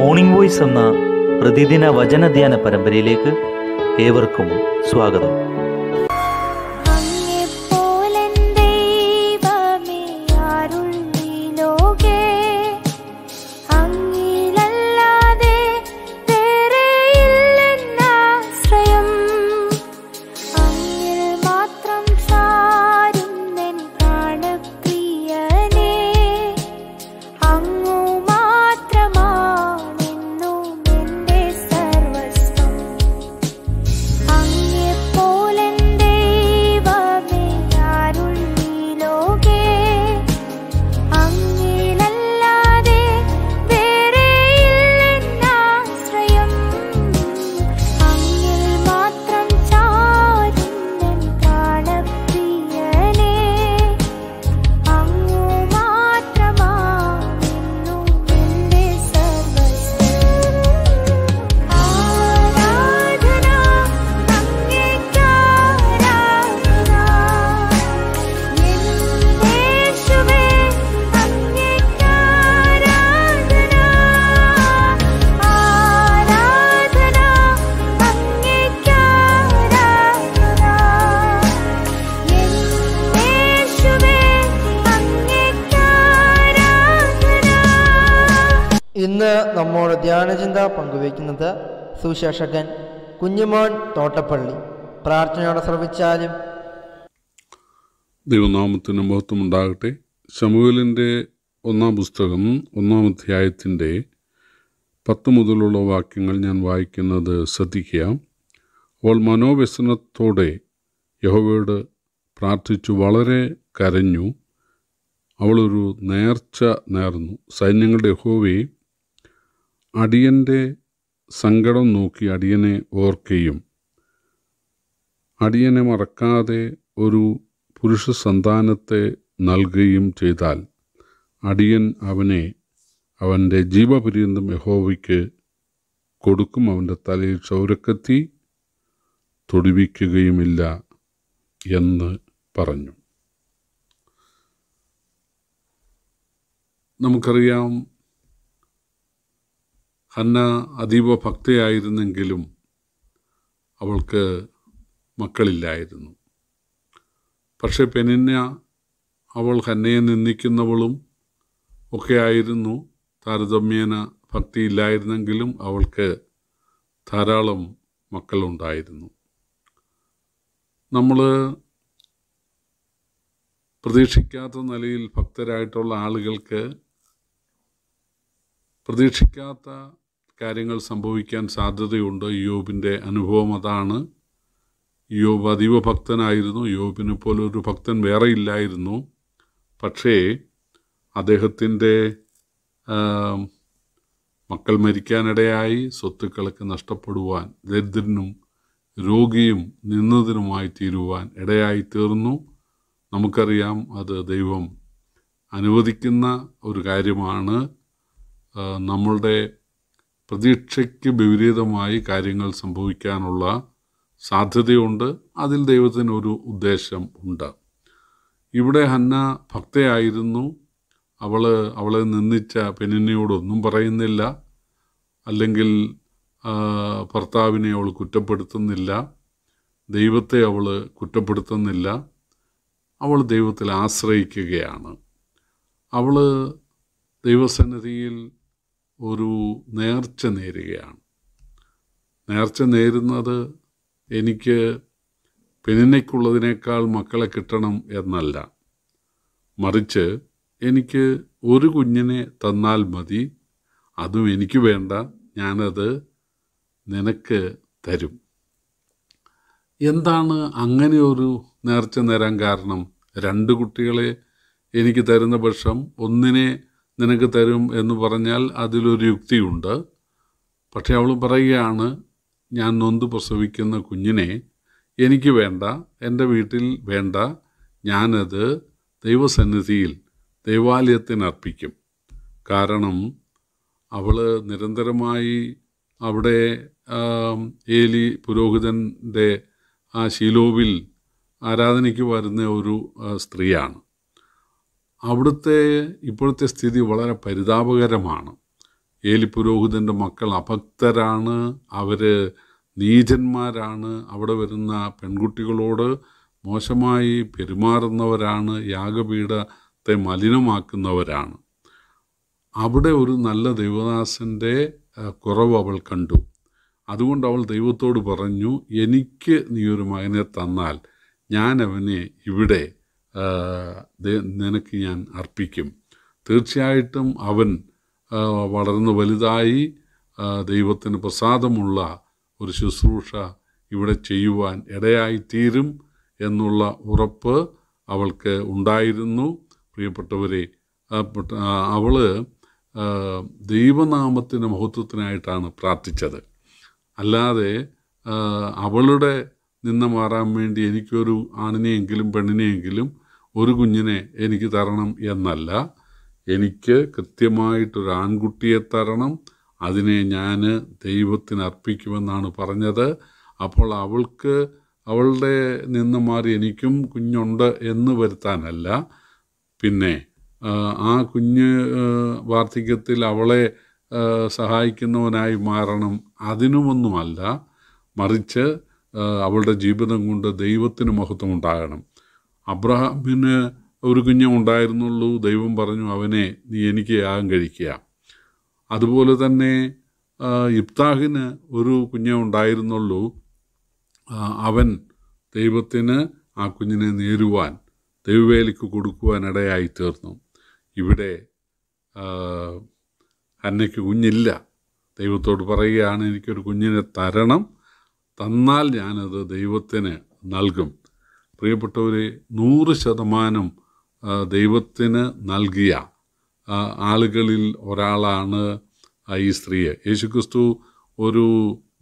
morning voice എന്ന പ്രതിദിന വചന ധ്യാന പരമ്പരയിലേക്ക് ഏവർക്കും സ്വാഗതം നിർവഹിക്കുന്നത് സുശേഷകൻ കുഞ്ഞുമോൻ തോട്ടപ്പള്ളി പ്രാർത്ഥനയോടെ ശ്രമിച്ചാലും ദൈവനാമത്തിന് ഉണ്ടാകട്ടെ ശമുവലിൻ്റെ ഒന്നാം പുസ്തകം ഒന്നാം അധ്യായത്തിൻ്റെ പത്ത് മുതലുള്ള വാക്യങ്ങൾ ഞാൻ വായിക്കുന്നത് ശ്രദ്ധിക്കുക അവൾ മനോവ്യസനത്തോടെ യഹോവയോട് പ്രാർത്ഥിച്ചു വളരെ കരഞ്ഞു അവളൊരു നേർച്ച നേർന്നു സൈന്യങ്ങളുടെ യഹോവയെ അടിയൻ്റെ സങ്കടം നോക്കി അടിയനെ ഓർക്കുകയും അടിയനെ മറക്കാതെ ഒരു പുരുഷ സന്താനത്തെ നൽകുകയും ചെയ്താൽ അടിയൻ അവനെ അവൻ്റെ ജീവപര്യന്തം യഹോവയ്ക്ക് കൊടുക്കും അവൻ്റെ തലയിൽ ക്ഷൗരക്കത്തി തൊടുവിക്കുകയുമില്ല എന്ന് പറഞ്ഞു നമുക്കറിയാം ഹന്ന അതീവ ഭക്തയായിരുന്നെങ്കിലും അവൾക്ക് മക്കളില്ലായിരുന്നു പക്ഷെ പെനിന്ന അവൾ ഹന്നയെ നിന്ദിക്കുന്നവളും ഒക്കെയായിരുന്നു താരതമ്യേന ഭക്തിയില്ലായിരുന്നെങ്കിലും അവൾക്ക് ധാരാളം മക്കളുണ്ടായിരുന്നു നമ്മൾ പ്രതീക്ഷിക്കാത്ത നിലയിൽ ഭക്തരായിട്ടുള്ള ആളുകൾക്ക് പ്രതീക്ഷിക്കാത്ത കാര്യങ്ങൾ സംഭവിക്കാൻ സാധ്യതയുണ്ട് യോബിൻ്റെ അനുഭവം അതാണ് യോബ് അതീവ ഭക്തനായിരുന്നു യോബിനെ പോലെ ഒരു ഭക്തൻ വേറെ ഇല്ലായിരുന്നു പക്ഷേ അദ്ദേഹത്തിൻ്റെ മക്കൾ മരിക്കാനിടയായി സ്വത്തുക്കളൊക്കെ നഷ്ടപ്പെടുവാൻ ദരിദ്രനും രോഗിയും നിന്നതിനുമായി തീരുവാൻ ഇടയായി തീർന്നു നമുക്കറിയാം അത് ദൈവം അനുവദിക്കുന്ന ഒരു കാര്യമാണ് നമ്മളുടെ പ്രതീക്ഷയ്ക്ക് വിപരീതമായി കാര്യങ്ങൾ സംഭവിക്കാനുള്ള സാധ്യതയുണ്ട് അതിൽ ദൈവത്തിന് ഒരു ഉദ്ദേശം ഉണ്ട് ഇവിടെ ഹന്ന ഭക്തയായിരുന്നു അവൾ അവളെ നിന്ദിച്ച പെനിനയോടൊന്നും പറയുന്നില്ല അല്ലെങ്കിൽ ഭർത്താവിനെ അവൾ കുറ്റപ്പെടുത്തുന്നില്ല ദൈവത്തെ അവൾ കുറ്റപ്പെടുത്തുന്നില്ല അവൾ ദൈവത്തിൽ ആശ്രയിക്കുകയാണ് അവൾ ദൈവസന്നിധിയിൽ ഒരു നേർച്ച നേരുകയാണ് നേർച്ച നേരുന്നത് എനിക്ക് പെണ്ണിനേക്കുള്ളതിനേക്കാൾ മക്കളെ കിട്ടണം എന്നല്ല മറിച്ച് എനിക്ക് ഒരു കുഞ്ഞിനെ തന്നാൽ മതി അതും എനിക്ക് വേണ്ട ഞാനത് നിനക്ക് തരും എന്താണ് അങ്ങനെ ഒരു നേർച്ച നേരാൻ കാരണം രണ്ട് കുട്ടികളെ എനിക്ക് തരുന്ന പക്ഷം ഒന്നിനെ നിനക്ക് തരും എന്ന് പറഞ്ഞാൽ അതിലൊരു യുക്തിയുണ്ട് പക്ഷെ അവൾ പറയുകയാണ് ഞാൻ നൊന്ത് പ്രസവിക്കുന്ന കുഞ്ഞിനെ എനിക്ക് വേണ്ട എൻ്റെ വീട്ടിൽ വേണ്ട ഞാനത് ദൈവസന്നിധിയിൽ ദൈവാലയത്തിനർപ്പിക്കും കാരണം അവൾ നിരന്തരമായി അവിടെ ഏലി പുരോഹിതൻ്റെ ആ ശീലോവിൽ ആരാധനയ്ക്ക് വരുന്ന ഒരു സ്ത്രീയാണ് അവിടുത്തെ ഇപ്പോഴത്തെ സ്ഥിതി വളരെ പരിതാപകരമാണ് ഏലി പുരോഹിതൻ്റെ മക്കൾ അഭക്തരാണ് അവർ നീചന്മാരാണ് അവിടെ വരുന്ന പെൺകുട്ടികളോട് മോശമായി പെരുമാറുന്നവരാണ് യാഗപീഠത്തെ മലിനമാക്കുന്നവരാണ് അവിടെ ഒരു നല്ല ദൈവദാസൻ്റെ കുറവ് അവൾ കണ്ടു അതുകൊണ്ട് അവൾ ദൈവത്തോട് പറഞ്ഞു എനിക്ക് നീ ഒരു മകനെ തന്നാൽ ഞാൻ അവനെ ഇവിടെ നിനക്ക് ഞാൻ അർപ്പിക്കും തീർച്ചയായിട്ടും അവൻ വളർന്ന് വലുതായി ദൈവത്തിന് പ്രസാദമുള്ള ഒരു ശുശ്രൂഷ ഇവിടെ ചെയ്യുവാൻ ഇടയായിത്തീരും എന്നുള്ള ഉറപ്പ് അവൾക്ക് ഉണ്ടായിരുന്നു പ്രിയപ്പെട്ടവരെ അവൾ ദൈവനാമത്തിന് മഹത്വത്തിനായിട്ടാണ് പ്രാർത്ഥിച്ചത് അല്ലാതെ അവളുടെ നിന്ന് മാറാൻ വേണ്ടി എനിക്കൊരു ആണിനെയെങ്കിലും പെണ്ണിനെയെങ്കിലും ഒരു കുഞ്ഞിനെ എനിക്ക് തരണം എന്നല്ല എനിക്ക് കൃത്യമായിട്ടൊരു ആൺകുട്ടിയെ തരണം അതിനെ ഞാൻ ദൈവത്തിന് അർപ്പിക്കുമെന്നാണ് പറഞ്ഞത് അപ്പോൾ അവൾക്ക് അവളുടെ നിന്ന് മാറി എനിക്കും കുഞ്ഞുണ്ട് എന്ന് വരുത്താനല്ല പിന്നെ ആ കുഞ്ഞ് വാർദ്ധക്യത്തിൽ അവളെ സഹായിക്കുന്നവനായി മാറണം അതിനുമൊന്നുമല്ല മറിച്ച് അവളുടെ ജീവിതം കൊണ്ട് ദൈവത്തിന് മഹത്വം ഉണ്ടാകണം അബ്രഹാമിന് ഒരു ഉണ്ടായിരുന്നുള്ളൂ ദൈവം പറഞ്ഞു അവനെ നീ എനിക്ക് യാഗം കഴിക്കുക അതുപോലെ തന്നെ ഇബ്താഹിന് ഒരു ഉണ്ടായിരുന്നുള്ളൂ അവൻ ദൈവത്തിന് ആ കുഞ്ഞിനെ നേരുവാൻ ദൈവവേലിക്ക് കൊടുക്കുവാൻ ഇടയായി തീർന്നു ഇവിടെ അന്നയ്ക്ക് കുഞ്ഞില്ല ദൈവത്തോട് പറയുകയാണ് എനിക്കൊരു കുഞ്ഞിനെ തരണം തന്നാൽ ഞാനത് ദൈവത്തിന് നൽകും പ്രിയപ്പെട്ടവരെ നൂറ് ശതമാനം ദൈവത്തിന് നൽകിയ ആളുകളിൽ ഒരാളാണ് ഈ സ്ത്രീയെ യേശുക്രിസ്തു ഒരു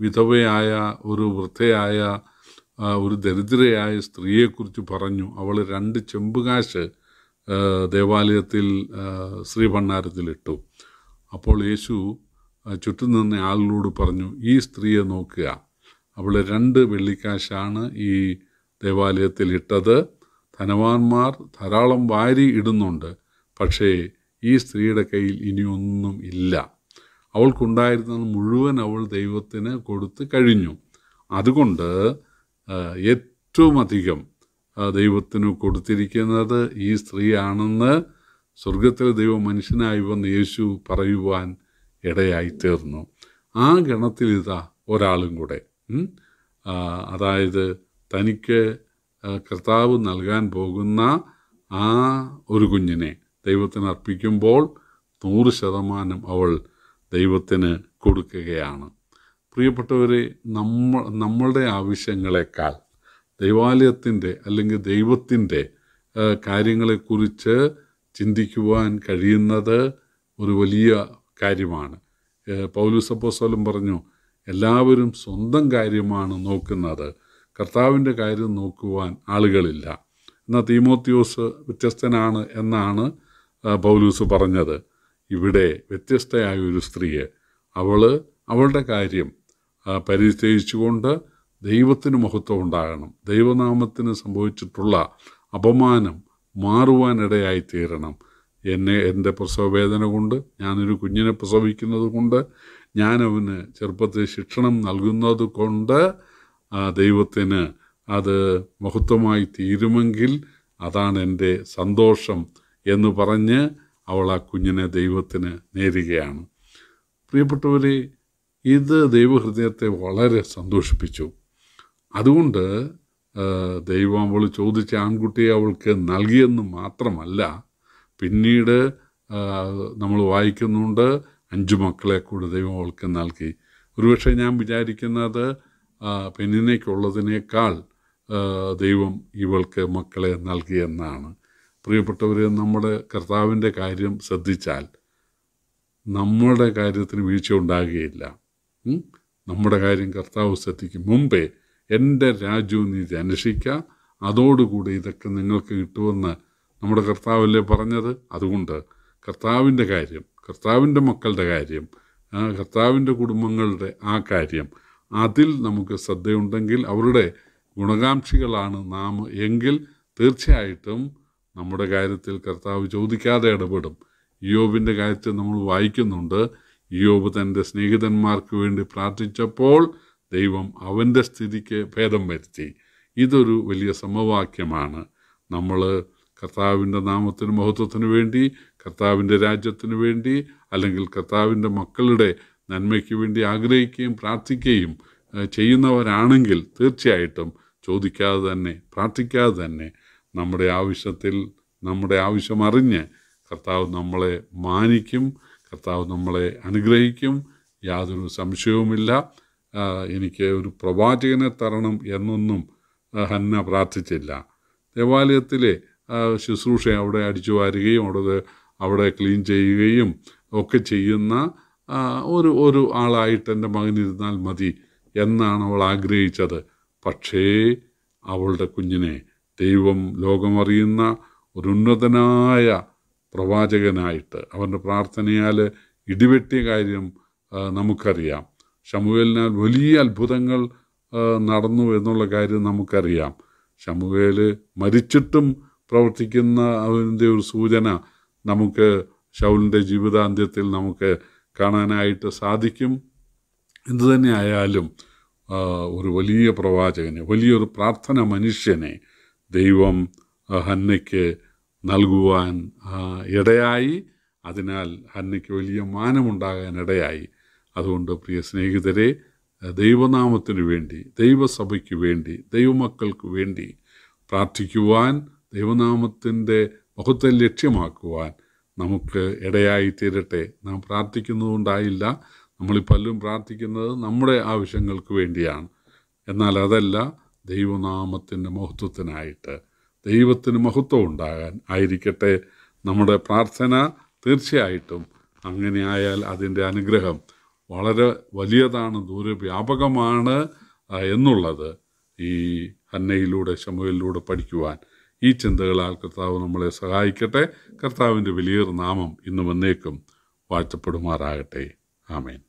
വിധവയായ ഒരു വൃദ്ധയായ ഒരു ദരിദ്രയായ സ്ത്രീയെക്കുറിച്ച് പറഞ്ഞു അവൾ രണ്ട് ചെമ്പുകാശ് ദേവാലയത്തിൽ ശ്രീ ഭണ്ണാരത്തിലിട്ടു അപ്പോൾ യേശു ചുറ്റും നിന്ന ആളിനോട് പറഞ്ഞു ഈ സ്ത്രീയെ നോക്കുക അവൾ രണ്ട് വെള്ളിക്കാശാണ് ഈ ദേവാലയത്തിൽ ഇട്ടത് ധനവാന്മാർ ധാരാളം വാരി ഇടുന്നുണ്ട് പക്ഷേ ഈ സ്ത്രീയുടെ കയ്യിൽ ഇനിയൊന്നും ഇല്ല അവൾക്കുണ്ടായിരുന്നത് മുഴുവൻ അവൾ ദൈവത്തിന് കൊടുത്ത് കഴിഞ്ഞു അതുകൊണ്ട് ഏറ്റവും അധികം ദൈവത്തിന് കൊടുത്തിരിക്കുന്നത് ഈ സ്ത്രീയാണെന്ന് സ്വർഗത്തിലെ ദൈവം മനുഷ്യനായി വന്ന് യേശു പറയുവാൻ ഇടയായി തീർന്നു ആ ഗണത്തിൽ ഇതാ ഒരാളും കൂടെ അതായത് തനിക്ക് കർത്താവ് നൽകാൻ പോകുന്ന ആ ഒരു കുഞ്ഞിനെ ദൈവത്തിന് അർപ്പിക്കുമ്പോൾ നൂറ് ശതമാനം അവൾ ദൈവത്തിന് കൊടുക്കുകയാണ് പ്രിയപ്പെട്ടവരെ നമ്മൾ നമ്മളുടെ ആവശ്യങ്ങളെക്കാൾ ദൈവാലയത്തിൻ്റെ അല്ലെങ്കിൽ ദൈവത്തിൻ്റെ കാര്യങ്ങളെക്കുറിച്ച് ചിന്തിക്കുവാൻ കഴിയുന്നത് ഒരു വലിയ കാര്യമാണ് പൗലൂസപ്പോസോലും പറഞ്ഞു എല്ലാവരും സ്വന്തം കാര്യമാണ് നോക്കുന്നത് കർത്താവിൻ്റെ കാര്യം നോക്കുവാൻ ആളുകളില്ല എന്നാൽ തീമോത്യോസ് വ്യത്യസ്തനാണ് എന്നാണ് പൗലൂസ് പറഞ്ഞത് ഇവിടെ വ്യത്യസ്തയായ ഒരു സ്ത്രീയെ അവൾ അവളുടെ കാര്യം പരിചയിച്ചുകൊണ്ട് ദൈവത്തിന് മഹത്വം ഉണ്ടാകണം ദൈവനാമത്തിന് സംഭവിച്ചിട്ടുള്ള അപമാനം മാറുവാനിടയായി തീരണം എന്നെ എൻ്റെ വേദന കൊണ്ട് ഞാനൊരു കുഞ്ഞിനെ പ്രസവിക്കുന്നത് കൊണ്ട് ഞാനവന് ചെറുപ്പത്തിൽ ശിക്ഷണം നൽകുന്നത് കൊണ്ട് ആ ദൈവത്തിന് അത് മഹത്വമായി തീരുമെങ്കിൽ അതാണ് എൻ്റെ സന്തോഷം എന്ന് പറഞ്ഞ് അവൾ ആ കുഞ്ഞിനെ ദൈവത്തിന് നേരുകയാണ് പ്രിയപ്പെട്ടവരെ ഇത് ദൈവഹൃദയത്തെ വളരെ സന്തോഷിപ്പിച്ചു അതുകൊണ്ട് ദൈവം അവൾ ചോദിച്ച ആൺകുട്ടിയെ അവൾക്ക് നൽകിയെന്ന് മാത്രമല്ല പിന്നീട് നമ്മൾ വായിക്കുന്നുണ്ട് അഞ്ചു മക്കളെ കൂടെ ദൈവം അവൾക്ക് നൽകി ഒരുപക്ഷെ ഞാൻ വിചാരിക്കുന്നത് പെണ്ണിനേക്കുള്ളതിനേക്കാൾ ദൈവം ഇവൾക്ക് മക്കളെ നൽകിയെന്നാണ് പ്രിയപ്പെട്ടവരെ നമ്മുടെ കർത്താവിൻ്റെ കാര്യം ശ്രദ്ധിച്ചാൽ നമ്മുടെ കാര്യത്തിന് വീഴ്ച ഉണ്ടാകുകയില്ല നമ്മുടെ കാര്യം കർത്താവ് ശ്രദ്ധിക്കും മുമ്പേ എൻ്റെ രാജ്യവും നീതി അന്വേഷിക്കുക അതോടുകൂടി ഇതൊക്കെ നിങ്ങൾക്ക് കിട്ടുമെന്ന് നമ്മുടെ കർത്താവല്ലേ പറഞ്ഞത് അതുകൊണ്ട് കർത്താവിൻ്റെ കാര്യം കർത്താവിൻ്റെ മക്കളുടെ കാര്യം കർത്താവിൻ്റെ കുടുംബങ്ങളുടെ ആ കാര്യം അതിൽ നമുക്ക് ശ്രദ്ധയുണ്ടെങ്കിൽ അവരുടെ ഗുണകാംക്ഷികളാണ് നാം എങ്കിൽ തീർച്ചയായിട്ടും നമ്മുടെ കാര്യത്തിൽ കർത്താവ് ചോദിക്കാതെ ഇടപെടും യോബിൻ്റെ കാര്യത്തിൽ നമ്മൾ വായിക്കുന്നുണ്ട് യോബ് തൻ്റെ സ്നേഹിതന്മാർക്ക് വേണ്ടി പ്രാർത്ഥിച്ചപ്പോൾ ദൈവം അവൻ്റെ സ്ഥിതിക്ക് ഭേദം വരുത്തി ഇതൊരു വലിയ സമവാക്യമാണ് നമ്മൾ കർത്താവിൻ്റെ നാമത്തിന് മഹത്വത്തിന് വേണ്ടി കർത്താവിൻ്റെ രാജ്യത്തിന് വേണ്ടി അല്ലെങ്കിൽ കർത്താവിൻ്റെ മക്കളുടെ നന്മയ്ക്ക് വേണ്ടി ആഗ്രഹിക്കുകയും പ്രാർത്ഥിക്കുകയും ചെയ്യുന്നവരാണെങ്കിൽ തീർച്ചയായിട്ടും ചോദിക്കാതെ തന്നെ പ്രാർത്ഥിക്കാതെ തന്നെ നമ്മുടെ ആവശ്യത്തിൽ നമ്മുടെ ആവശ്യമറിഞ്ഞ് അറിഞ്ഞ് കർത്താവ് നമ്മളെ മാനിക്കും കർത്താവ് നമ്മളെ അനുഗ്രഹിക്കും യാതൊരു സംശയവുമില്ല എനിക്ക് ഒരു പ്രവാചകനെ തരണം എന്നൊന്നും ഹന്ന പ്രാർത്ഥിച്ചില്ല ദേവാലയത്തിലെ ശുശ്രൂഷ അവിടെ അടിച്ചു വാരുകയും അവിടെ അവിടെ ക്ലീൻ ചെയ്യുകയും ഒക്കെ ചെയ്യുന്ന ഒരു ഒരു ആളായിട്ട് എൻ്റെ മകനിരുന്നാൽ മതി എന്നാണ് അവൾ ആഗ്രഹിച്ചത് പക്ഷേ അവളുടെ കുഞ്ഞിനെ ദൈവം ലോകമറിയുന്ന ഒരു ഉന്നതനായ പ്രവാചകനായിട്ട് അവൻ്റെ പ്രാർത്ഥനയാൽ ഇടിവെട്ടിയ കാര്യം നമുക്കറിയാം ഷമുവേലിനാൽ വലിയ അത്ഭുതങ്ങൾ നടന്നു എന്നുള്ള കാര്യം നമുക്കറിയാം ശമുവേൽ മരിച്ചിട്ടും പ്രവർത്തിക്കുന്ന അവൻ്റെ ഒരു സൂചന നമുക്ക് ഷൗലിൻ്റെ ജീവിതാന്ത്യത്തിൽ നമുക്ക് കാണാനായിട്ട് സാധിക്കും എന്തു തന്നെയായാലും ഒരു വലിയ പ്രവാചകനെ വലിയൊരു പ്രാർത്ഥന മനുഷ്യനെ ദൈവം ഹന്നയ്ക്ക് നൽകുവാൻ ഇടയായി അതിനാൽ ഹന്നയ്ക്ക് വലിയ മാനമുണ്ടാകാനിടയായി ഇടയായി അതുകൊണ്ട് പ്രിയ സ്നേഹിതരെ ദൈവനാമത്തിനു വേണ്ടി ദൈവസഭയ്ക്ക് വേണ്ടി ദൈവമക്കൾക്ക് വേണ്ടി പ്രാർത്ഥിക്കുവാൻ ദൈവനാമത്തിൻ്റെ മഹത്വം ലക്ഷ്യമാക്കുവാൻ നമുക്ക് ഇടയായി തീരട്ടെ നാം പ്രാർത്ഥിക്കുന്നതുകൊണ്ടായില്ല നമ്മൾ പ്രാർത്ഥിക്കുന്നത് നമ്മുടെ ആവശ്യങ്ങൾക്ക് വേണ്ടിയാണ് എന്നാൽ അതല്ല ദൈവനാമത്തിൻ്റെ മഹത്വത്തിനായിട്ട് ദൈവത്തിന് മഹത്വം ഉണ്ടാകാൻ ആയിരിക്കട്ടെ നമ്മുടെ പ്രാർത്ഥന തീർച്ചയായിട്ടും അങ്ങനെ ആയാൽ അതിൻ്റെ അനുഗ്രഹം വളരെ വലിയതാണ് ദൂരവ്യാപകമാണ് എന്നുള്ളത് ഈ ഹന്നയിലൂടെ ശമുവിലൂടെ പഠിക്കുവാൻ ഈ ചിന്തകളാൽ കർത്താവ് നമ്മളെ സഹായിക്കട്ടെ കർത്താവിൻ്റെ വലിയൊരു നാമം ഇന്നും എന്നേക്കും വാഴ്ത്തപ്പെടുമാറാകട്ടെ ആമേൻ